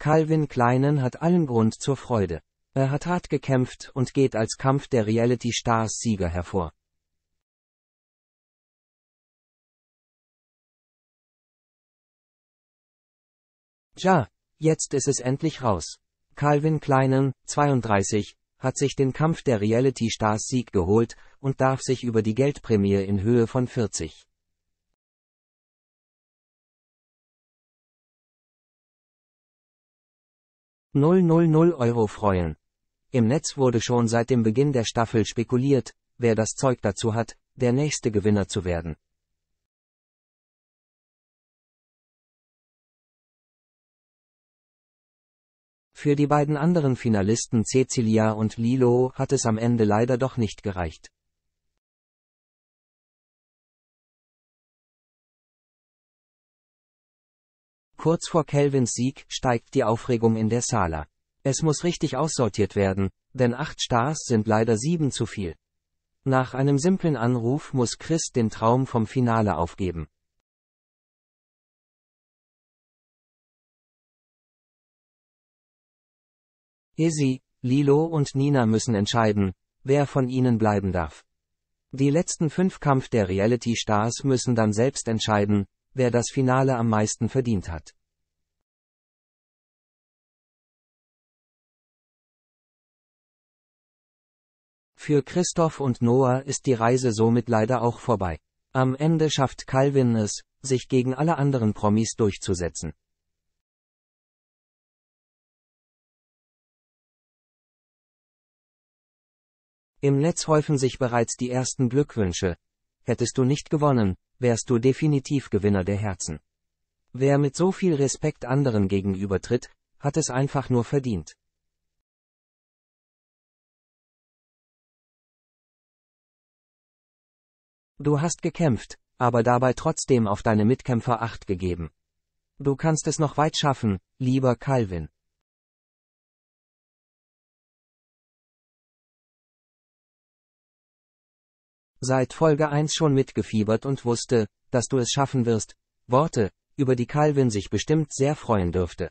Calvin Kleinen hat allen Grund zur Freude. Er hat hart gekämpft und geht als Kampf der Reality Stars Sieger hervor. Tja, jetzt ist es endlich raus. Calvin Kleinen, 32, hat sich den Kampf der Reality Stars Sieg geholt und darf sich über die Geldprämie in Höhe von 40. 000 Euro freuen. Im Netz wurde schon seit dem Beginn der Staffel spekuliert, wer das Zeug dazu hat, der nächste Gewinner zu werden. Für die beiden anderen Finalisten Cecilia und Lilo hat es am Ende leider doch nicht gereicht. Kurz vor Kelvins Sieg steigt die Aufregung in der Sala. Es muss richtig aussortiert werden, denn acht Stars sind leider sieben zu viel. Nach einem simplen Anruf muss Chris den Traum vom Finale aufgeben. Izzy, Lilo und Nina müssen entscheiden, wer von ihnen bleiben darf. Die letzten fünf Kampf der Reality Stars müssen dann selbst entscheiden, wer das Finale am meisten verdient hat. Für Christoph und Noah ist die Reise somit leider auch vorbei. Am Ende schafft Calvin es, sich gegen alle anderen Promis durchzusetzen. Im Netz häufen sich bereits die ersten Glückwünsche. Hättest du nicht gewonnen, wärst du definitiv Gewinner der Herzen. Wer mit so viel Respekt anderen gegenübertritt, hat es einfach nur verdient. Du hast gekämpft, aber dabei trotzdem auf deine Mitkämpfer acht gegeben. Du kannst es noch weit schaffen, lieber Calvin. Seit Folge 1 schon mitgefiebert und wusste, dass du es schaffen wirst, Worte, über die Calvin sich bestimmt sehr freuen dürfte.